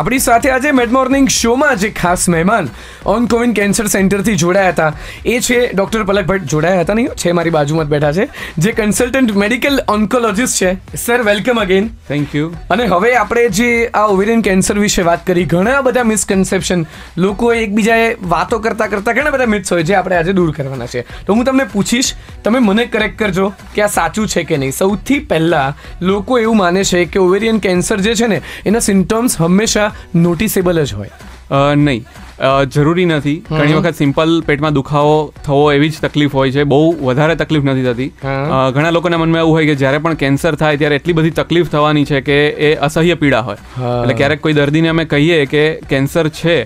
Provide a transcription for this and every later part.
આપણી સાથે આજે મેડ મોર્નિંગ શોમાં જે ખાસ મહેમાન ઓન કોવિન કેન્સર સેન્ટરથી જોડાયા હતા એ છે ડૉક્ટર પલક ભટ્ટ જોડાયા હતા નહીં છે મારી બાજુમાં જ બેઠા છે જે કન્સલ્ટન્ટ મેડિકલ ઓન્કોલોજીસ્ટ છે sir welcome again thank you અને હવે આપણે જે આ ઓવેરિયન કેન્સર વિશે વાત કરી ઘણા બધા મિસકન્સેપ્શન લોકો એકબીજાએ વાતો કરતા કરતા ઘણા બધા મિથ્સ હોય જે આપણે આજે દૂર કરવાના છે તો હું તમને પૂછીશ તમે મને કરેક્ટ કરજો કે આ સાચું છે કે નહીં સૌથી પહેલાં લોકો એવું માને છે કે ઓવેરિયન કેન્સર જે છે ને એના સિમ્ટમ્સ હંમેશા નોટિસેબલ જ હોય નહીં જરૂરી નથી ઘણી વખત સિમ્પલ પેટમાં દુખાવો થવો એવી જ તકલીફ હોય છે બહુ વધારે તકલીફ નથી થતી ઘણા લોકોના મનમાં એવું હોય કે જ્યારે પણ કેન્સર થાય ત્યારે એટલી બધી તકલીફ થવાની છે કે એ અસહ્ય પીડા હોય એટલે ક્યારેક કોઈ દર્દીને અમે કહીએ કે કેન્સર છે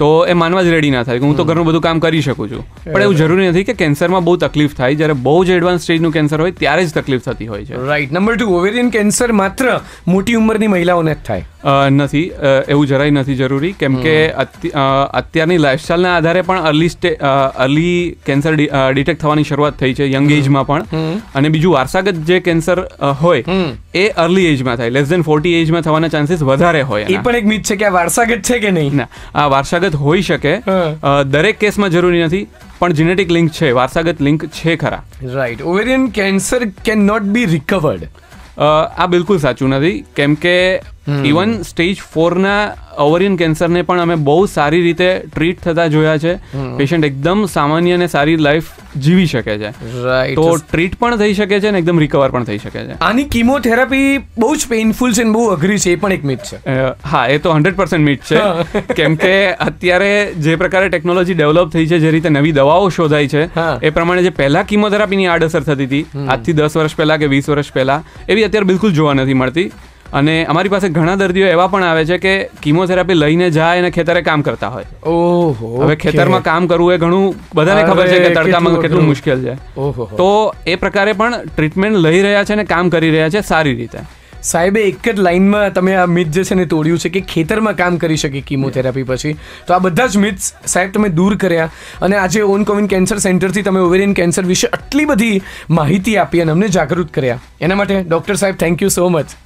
તો એ માનવા જ રેડી ના થાય કે હું તો ઘરનું બધું કામ કરી શકું છું પણ એવું જરૂરી નથી કે કેન્સરમાં બહુ તકલીફ થાય જ્યારે બહુ જ એડવાન્સ સ્ટેજનું કેન્સર હોય ત્યારે જ તકલીફ થતી હોય છે right number two ovarian cancer માત્ર મોટી ઉંમરની મહિલાઓને જ થાય નથી એવું જરાય નથી જરૂરી કેમ કે અત્યારની લાઇફસ્ટાઇલના આધારે પણ early stage early cancer detect થવાની શરૂઆત થઈ છે યંગ એજમાં પણ અને બીજું વારસાગત જે કેન્સર હોય એ અર્લી એજમાં થાય લેસ દેન ફોર્ટી એજમાં થવાના ચાન્સીસ વધારે હોય એ પણ એક મિથ છે કે આ વારસાગત છે કે નહીં ના આ વારસાગત હોઈ શકે દરેક કેસમાં જરૂરી નથી પણ જીનેટિક લિંક છે વારસાગત લિંક છે ખરા right ovarian cancer can not be recovered આ બિલકુલ સાચું નથી કેમ કે ઇવન સ્ટેજ ફોરના ઓવરિયન કેન્સરને પણ અમે બહુ સારી રીતે ટ્રીટ થતા જોયા છે પેશન્ટ એકદમ સામાન્ય અને સારી લાઈફ જીવી શકે છે તો ટ્રીટ પણ થઈ શકે છે અને એકદમ રિકવર પણ થઈ શકે છે આની કીમોથેરાપી બહુ જ પેઇનફુલ છે અને બહુ અઘરી છે એ પણ એક મિથ છે હા એ તો હંડ્રેડ પર્સન્ટ મિથ છે કેમ કે અત્યારે જે પ્રકારે ટેકનોલોજી ડેવલપ થઈ છે જે રીતે નવી દવાઓ શોધાય છે એ પ્રમાણે જે પહેલા કિમોથેરાપીની આડઅસર થતી હતી આજથી દસ વર્ષ પહેલા કે વીસ વર્ષ પહેલા એવી અત્યારે બિલકુલ જોવા નથી મળતી અને અમારી પાસે ઘણા દર્દીઓ એવા પણ આવે છે કે કીમોથેરાપી લઈને જાય અને ખેતરે કામ કરતા હોય ઓહો હવે ખેતરમાં કામ કરવું એ ઘણું બધાને ખબર છે કે તડકામાં કેટલું મુશ્કેલ છે તો એ પ્રકારે પણ ટ્રીટમેન્ટ લઈ રહ્યા છે અને કામ કરી રહ્યા છે સારી રીતે સાહેબે એક જ લાઇનમાં તમે આ મિથ જે છે ને તોડ્યું છે કે ખેતરમાં કામ કરી શકે કીમોથેરાપી પછી તો આ બધા જ મિથ્સ સાહેબ તમે દૂર કર્યા અને આજે ઓન કોવિન કેન્સર સેન્ટરથી તમે ઓવેરિયન કેન્સર વિશે આટલી બધી માહિતી આપી અને અમને જાગૃત કર્યા એના માટે ડૉક્ટર સાહેબ થેન્ક યુ સો મચ